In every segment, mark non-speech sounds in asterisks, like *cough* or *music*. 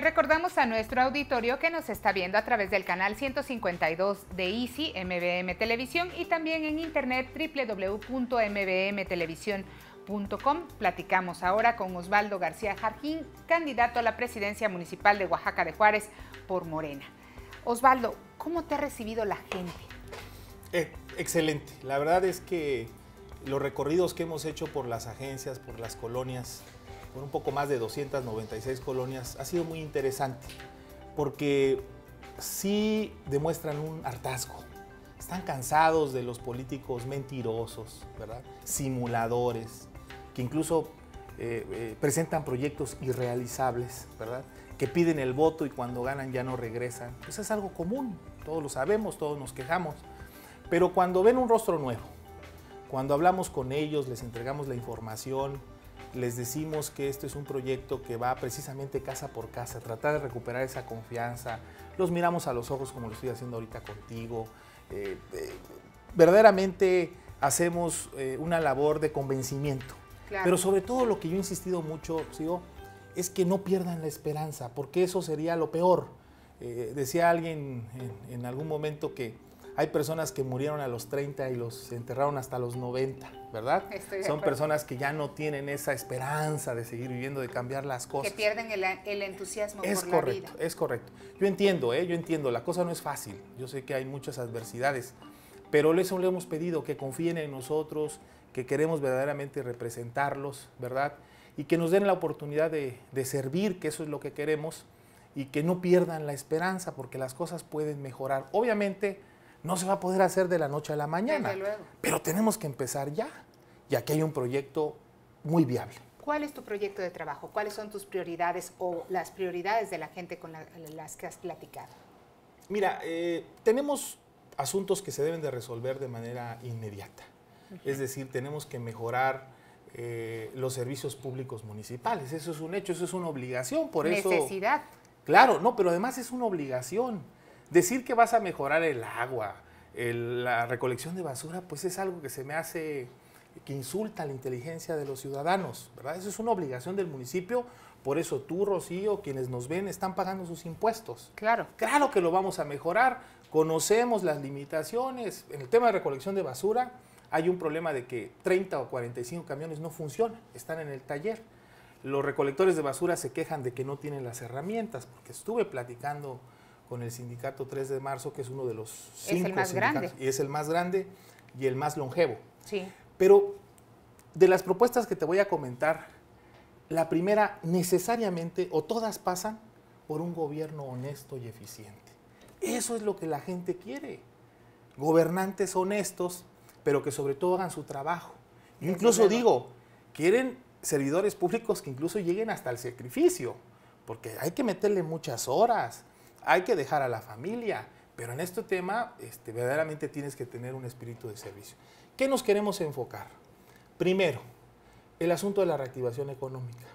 recordamos a nuestro auditorio que nos está viendo a través del canal 152 de Easy MBM Televisión y también en internet www.mbmtelevisión.com. Platicamos ahora con Osvaldo García Jarquín, candidato a la presidencia municipal de Oaxaca de Juárez por Morena. Osvaldo, ¿cómo te ha recibido la gente? Eh, excelente. La verdad es que los recorridos que hemos hecho por las agencias, por las colonias, con un poco más de 296 colonias, ha sido muy interesante porque sí demuestran un hartazgo. Están cansados de los políticos mentirosos, simuladores, que incluso eh, eh, presentan proyectos irrealizables, ¿verdad? que piden el voto y cuando ganan ya no regresan. Pues es algo común, todos lo sabemos, todos nos quejamos. Pero cuando ven un rostro nuevo, cuando hablamos con ellos, les entregamos la información, les decimos que esto es un proyecto que va precisamente casa por casa, tratar de recuperar esa confianza, los miramos a los ojos como lo estoy haciendo ahorita contigo, eh, eh, verdaderamente hacemos eh, una labor de convencimiento. Pero sobre todo lo que yo he insistido mucho, sigo, es que no pierdan la esperanza, porque eso sería lo peor. decía alguien en algún momento que hay personas que murieron a los 30 y los enterraron hasta los 90, ¿verdad? Son personas que ya no tienen esa esperanza de seguir viviendo, de cambiar las cosas. Que pierden el, entusiasmo es por correcto, la vida. Es correcto. Yo entiendo, ¿eh? yo entiendo. La cosa no es fácil. Yo sé que hay muchas adversidades, pero eso le hemos pedido que confíen en nosotros, que queremos verdaderamente representarlos, ¿verdad? Y que nos den la oportunidad de, de servir, que eso es lo que queremos y que no pierdan la esperanza porque las cosas pueden mejorar. Obviamente no se va a poder hacer de la noche a la mañana, pero tenemos que empezar ya. ya que hay un proyecto muy viable. ¿Cuál es tu proyecto de trabajo? ¿Cuáles son tus prioridades o las prioridades de la gente con las que has platicado? Mira, eh, tenemos asuntos que se deben de resolver de manera inmediata. Es decir, tenemos que mejorar eh, los servicios públicos municipales. Eso es un hecho, eso es una obligación. Por Necesidad. claro, no, pero además es una obligación. Decir que vas a mejorar el agua, la recolección de basura, pues es algo que se me hace que insulta la inteligencia de los ciudadanos, ¿verdad? Eso es una obligación del municipio, por eso tú, Rocío, quienes nos ven, están pagando sus impuestos. Claro. Claro que lo vamos a mejorar, conocemos las limitaciones. En el tema de recolección de basura, hay un problema de que 30 o 45 camiones no funcionan, están en el taller. Los recolectores de basura se quejan de que no tienen las herramientas, porque estuve platicando con el sindicato 3 de marzo, que es uno de los cinco sindicatos. Y es el más grande y el más longevo. Sí. Pero de las propuestas que te voy a comentar, la primera necesariamente o todas pasan por un gobierno honesto y eficiente. Eso es lo que la gente quiere. Gobernantes honestos, pero que sobre todo hagan su trabajo. incluso digo, quieren servidores públicos que incluso lleguen hasta el sacrificio, porque hay que meterle muchas horas, hay que dejar a la familia, pero en este tema este, verdaderamente tienes que tener un espíritu de servicio. ¿Qué nos queremos enfocar? Primero, el asunto de la reactivación económica.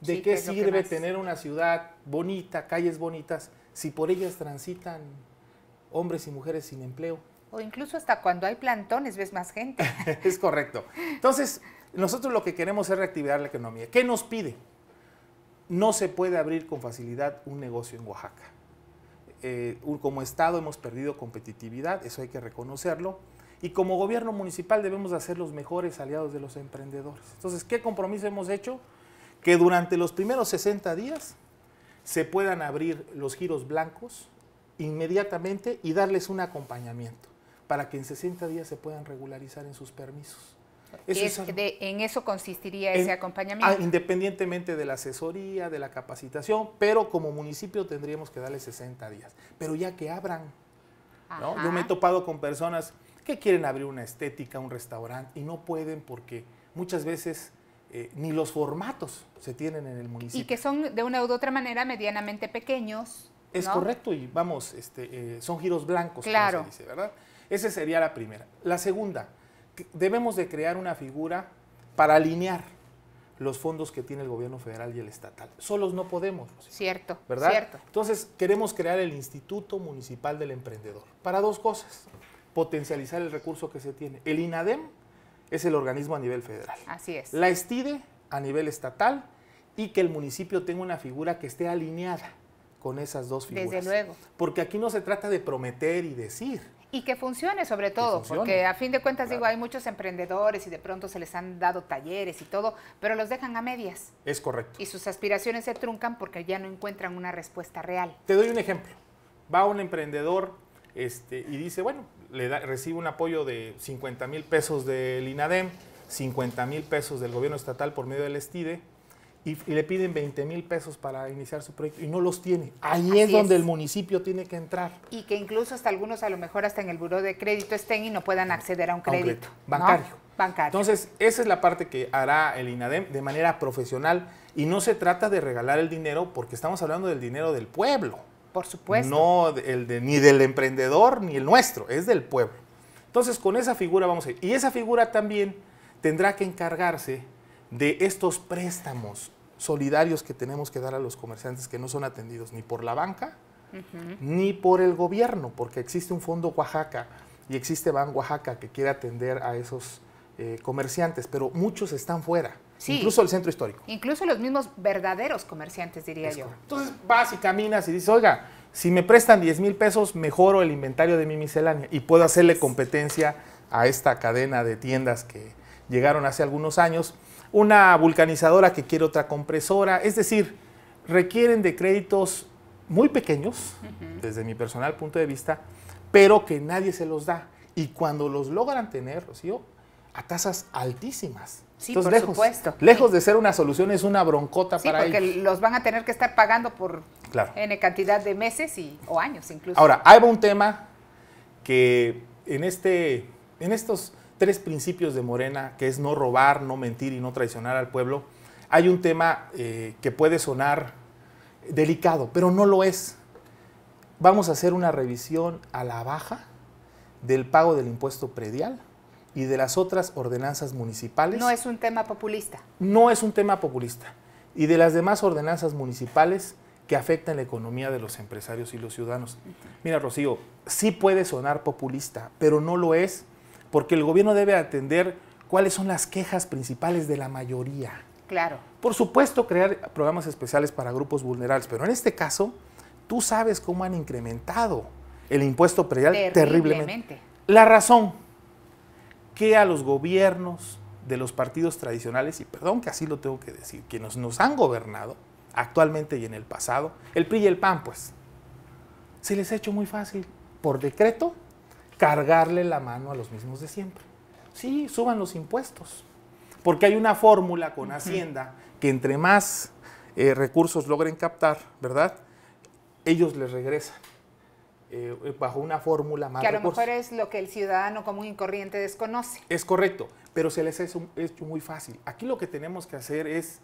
¿De qué sirve tener una ciudad bonita, calles bonitas, si por ellas transitan hombres y mujeres sin empleo? O incluso hasta cuando hay plantones ves más gente. *laughs* es correcto. Entonces, nosotros lo que queremos es reactivar la economía. ¿Qué nos pide? No se puede abrir con facilidad un negocio en Oaxaca. Eh, como Estado hemos perdido competitividad, eso hay que reconocerlo, y como gobierno municipal debemos hacer los mejores aliados de los emprendedores. Entonces, ¿qué compromiso hemos hecho? Que durante los primeros 60 días se puedan abrir los giros blancos inmediatamente y darles un acompañamiento para que en 60 días se puedan regularizar en sus permisos en eso consistiría ese ah, acompañamiento. Independientemente de la asesoría, de la capacitación, pero como municipio tendríamos que darle 60 días. Pero ya que abran, yo me he topado con personas que quieren abrir una estética, un restaurante, y no pueden porque muchas veces eh, ni los formatos se tienen en el municipio. Y que son de una u otra manera medianamente pequeños. Es correcto, y vamos, este, eh, son giros blancos, claro. ¿verdad? Esa sería la primera. La segunda, debemos de crear una figura para alinear los fondos que tiene el gobierno federal y el estatal. Solos no podemos. Cierto. ¿Verdad? Cierto. Entonces, queremos crear el Instituto Municipal del Emprendedor para dos cosas. Potencializar el recurso que se tiene. El INADEM es el organismo a nivel federal. Así es. La ESTIDE a nivel estatal y que el municipio tenga una figura que esté alineada con esas dos figuras. Desde luego. Porque aquí no se trata de prometer y decir. Y que funcione sobre todo, porque a fin de cuentas digo, hay muchos emprendedores y de pronto se les han dado talleres y todo, pero los dejan a medias. Es correcto. Y sus aspiraciones se truncan porque ya no encuentran una respuesta real. Te doy un ejemplo. Va un emprendedor este, y dice, bueno, le recibe un apoyo de 50 mil pesos del INADEM, 50 mil pesos del gobierno estatal por medio del STIDE y, le piden 20 mil pesos para iniciar su proyecto y no los tiene. Ahí es donde el municipio tiene que entrar. Y que incluso hasta algunos, a lo mejor hasta en el buró de crédito estén y no puedan acceder a un crédito. bancario. Bancario. Entonces, esa es la parte que hará el INADEM de manera profesional y no se trata de regalar el dinero porque estamos hablando del dinero del pueblo. Por supuesto. No el de, ni del emprendedor ni el nuestro, es del pueblo. Entonces, con esa figura vamos a ir. Y esa figura también tendrá que encargarse de estos préstamos solidarios que tenemos que dar a los comerciantes que no son atendidos ni por la banca ni por el gobierno, porque existe un fondo Oaxaca y existe Ban Oaxaca que quiere atender a esos eh, comerciantes, pero muchos están fuera. incluso el centro histórico. Incluso los mismos verdaderos comerciantes, diría yo. Entonces vas y caminas y dices, oiga, si me prestan 10 mil pesos, mejoro el inventario de mi miscelánea y puedo hacerle competencia a esta cadena de tiendas que llegaron hace algunos años una vulcanizadora que quiere otra compresora, es decir, requieren de créditos muy pequeños, desde mi personal punto de vista, pero que nadie se los da. Y cuando los logran tener, Rocío, a tasas altísimas. Sí, por lejos, supuesto. Lejos de ser una solución, es una broncota para ellos. porque los van a tener que estar pagando por N cantidad de meses y, o años incluso. Ahora, hay un tema que en, este, en estos tres principios de Morena, que es no robar, no mentir y no traicionar al pueblo, hay un tema eh, que puede sonar delicado, pero no lo es. Vamos a hacer una revisión a la baja del pago del impuesto predial y de las otras ordenanzas municipales. No es un tema populista. No es un tema populista. Y de las demás ordenanzas municipales que afectan la economía de los empresarios y los ciudadanos. Mira, Rocío, sí puede sonar populista, pero no lo es porque el gobierno debe atender cuáles son las quejas principales de la mayoría. Claro. Por supuesto, crear programas especiales para grupos vulnerables, pero en este caso, tú sabes cómo han incrementado el impuesto predial terriblemente. La razón que a los gobiernos de los partidos tradicionales, y perdón que así lo tengo que decir, quienes nos han gobernado actualmente y en el pasado, el PRI y el PAN, pues, se les ha hecho muy fácil, por decreto, cargarle la mano a los mismos de siempre. Sí, suban los impuestos, porque hay una fórmula con Hacienda que entre más eh, recursos logren captar, ¿verdad? Ellos les regresan. Eh, eh, bajo una fórmula más. Que a lo mejor es lo que el ciudadano común y corriente desconoce. Es correcto, pero se les ha hecho muy fácil. Aquí lo que tenemos que hacer es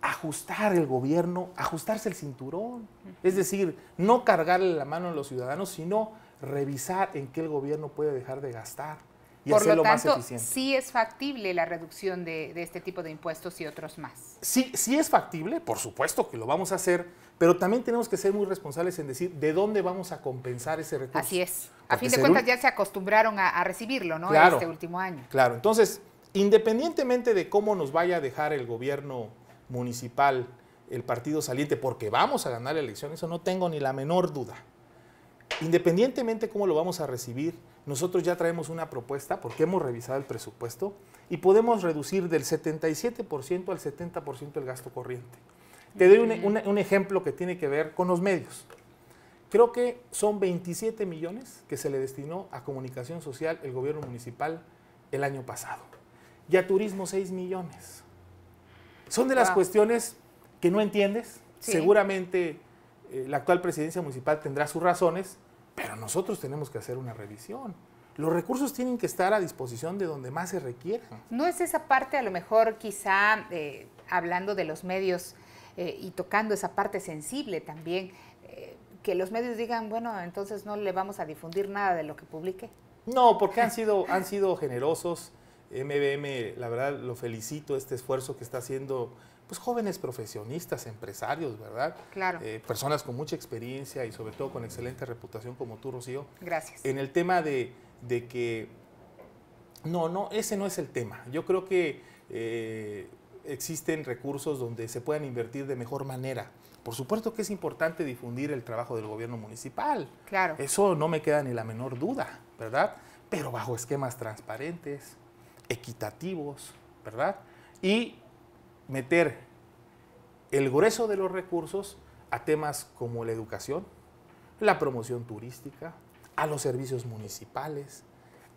ajustar el gobierno, ajustarse el cinturón. Es decir, no cargarle la mano a los ciudadanos, sino revisar en qué el gobierno puede dejar de gastar y hacerlo lo más eficiente. Sí es factible la reducción de, este tipo de impuestos y otros más. Sí, sí es factible, por supuesto que lo vamos a hacer, pero también tenemos que ser muy responsables en decir de dónde vamos a compensar ese recurso. Así es. a fin de cuentas ya se acostumbraron a, a recibirlo, ¿no? Claro, este último año. Claro, entonces, independientemente de cómo nos vaya a dejar el gobierno municipal, el partido saliente, porque vamos a ganar la elección, eso no tengo ni la menor duda. Independientemente cómo lo vamos a recibir, nosotros ya traemos una propuesta porque hemos revisado el presupuesto y podemos reducir del 77% al 70% el gasto corriente. Te doy un, ejemplo que tiene que ver con los medios. Creo que son 27 millones que se le destinó a comunicación social el gobierno municipal el año pasado. Y a turismo 6 millones. Son de las cuestiones que no entiendes. Seguramente eh, la actual presidencia municipal tendrá sus razones, pero nosotros tenemos que hacer una revisión. Los recursos tienen que estar a disposición de donde más se requieran. ¿No es esa parte, a lo mejor, quizá, eh, hablando de los medios eh, y tocando esa parte sensible también, eh, que los medios digan, bueno, entonces no le vamos a difundir nada de lo que publique? No, porque han sido, han sido generosos MBM, la verdad, lo felicito este esfuerzo que está haciendo pues jóvenes profesionistas, empresarios, ¿verdad? Eh, personas con mucha experiencia y sobre todo con excelente reputación como tú, Rocío. Gracias. En el tema de, que... No, no, ese no es el tema. Yo creo que eh, existen recursos donde se puedan invertir de mejor manera. Por supuesto que es importante difundir el trabajo del gobierno municipal. Claro. Eso no me queda ni la menor duda, ¿verdad? Pero bajo esquemas transparentes equitativos, ¿verdad? Y meter el grueso de los recursos a temas como la educación, la promoción turística, a los servicios municipales,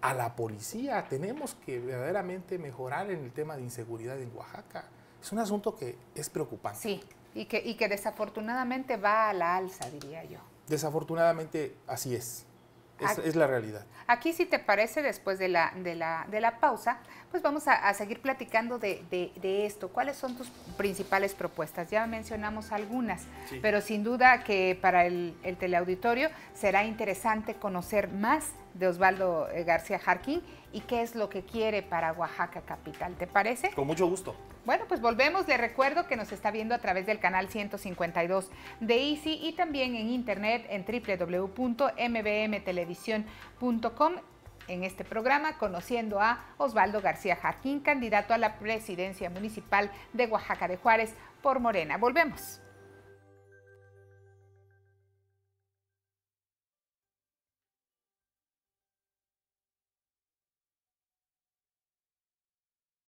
a la policía. Tenemos que verdaderamente mejorar en el tema de inseguridad en Oaxaca. Es un asunto que es preocupante. Sí, y que, y que desafortunadamente va a la alza, diría yo. Desafortunadamente así es es, es, la realidad. Aquí, si te parece, después de la, de la, de la pausa, pues vamos a, seguir platicando de, de, esto. ¿Cuáles son tus principales propuestas? Ya mencionamos algunas, pero sin duda que para el, el, teleauditorio será interesante conocer más de Osvaldo eh, García Jarquín y qué es lo que quiere para Oaxaca Capital. ¿Te parece? Con mucho gusto. Bueno, pues volvemos. Le recuerdo que nos está viendo a través del canal 152 de Easy y también en internet en www.mbmtelevisión.com en este programa conociendo a Osvaldo García Jaquín, candidato a la presidencia municipal de Oaxaca de Juárez por Morena. Volvemos.